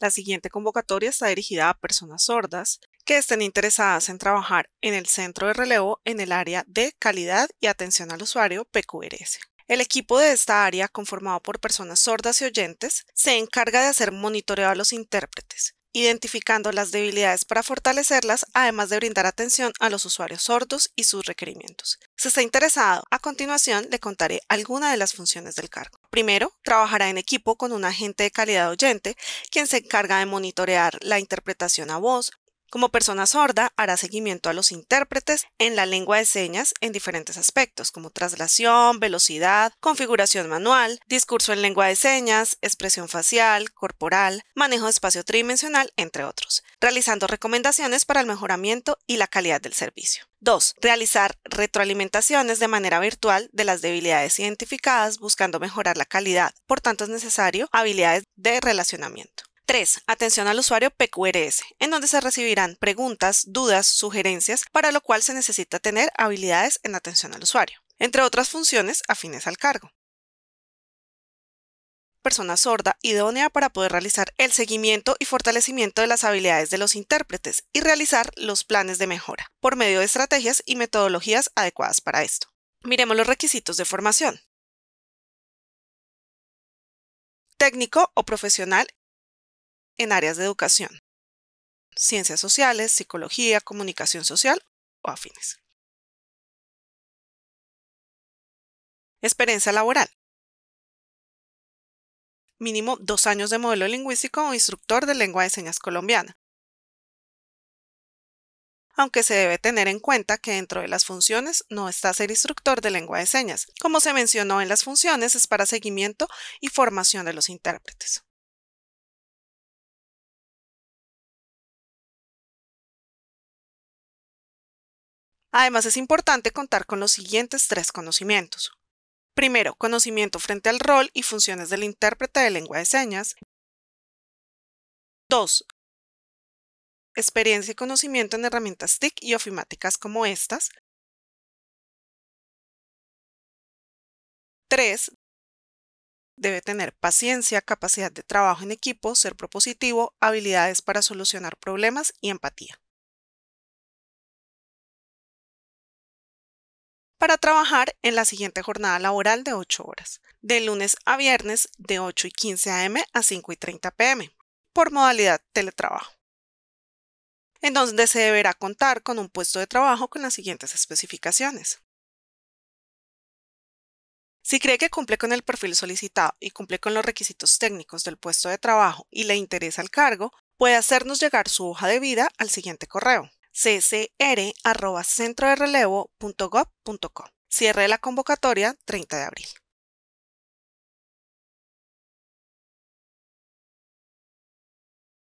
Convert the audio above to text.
La siguiente convocatoria está dirigida a personas sordas que estén interesadas en trabajar en el centro de relevo en el área de calidad y atención al usuario PQRS. El equipo de esta área, conformado por personas sordas y oyentes, se encarga de hacer monitoreo a los intérpretes, identificando las debilidades para fortalecerlas, además de brindar atención a los usuarios sordos y sus requerimientos. Si está interesado, a continuación le contaré alguna de las funciones del cargo. Primero, trabajará en equipo con un agente de calidad oyente, quien se encarga de monitorear la interpretación a voz, como persona sorda, hará seguimiento a los intérpretes en la lengua de señas en diferentes aspectos, como traslación, velocidad, configuración manual, discurso en lengua de señas, expresión facial, corporal, manejo de espacio tridimensional, entre otros, realizando recomendaciones para el mejoramiento y la calidad del servicio. 2. Realizar retroalimentaciones de manera virtual de las debilidades identificadas buscando mejorar la calidad. Por tanto, es necesario habilidades de relacionamiento. 3. Atención al usuario PQRS, en donde se recibirán preguntas, dudas, sugerencias, para lo cual se necesita tener habilidades en atención al usuario, entre otras funciones afines al cargo persona sorda idónea para poder realizar el seguimiento y fortalecimiento de las habilidades de los intérpretes y realizar los planes de mejora por medio de estrategias y metodologías adecuadas para esto. Miremos los requisitos de formación. Técnico o profesional en áreas de educación, ciencias sociales, psicología, comunicación social o afines. Experiencia laboral. Mínimo dos años de modelo lingüístico o instructor de lengua de señas colombiana. Aunque se debe tener en cuenta que dentro de las funciones no está ser instructor de lengua de señas. Como se mencionó en las funciones, es para seguimiento y formación de los intérpretes. Además, es importante contar con los siguientes tres conocimientos. Primero, conocimiento frente al rol y funciones del intérprete de lengua de señas. Dos, Experiencia y conocimiento en herramientas TIC y ofimáticas como estas. Tres, Debe tener paciencia, capacidad de trabajo en equipo, ser propositivo, habilidades para solucionar problemas y empatía. para trabajar en la siguiente jornada laboral de 8 horas, de lunes a viernes de 8 y 15 am a 5 y 30 pm, por modalidad teletrabajo, en donde se deberá contar con un puesto de trabajo con las siguientes especificaciones. Si cree que cumple con el perfil solicitado y cumple con los requisitos técnicos del puesto de trabajo y le interesa el cargo, puede hacernos llegar su hoja de vida al siguiente correo ccr.centroderelevo.gov.co. Cierre la convocatoria 30 de abril.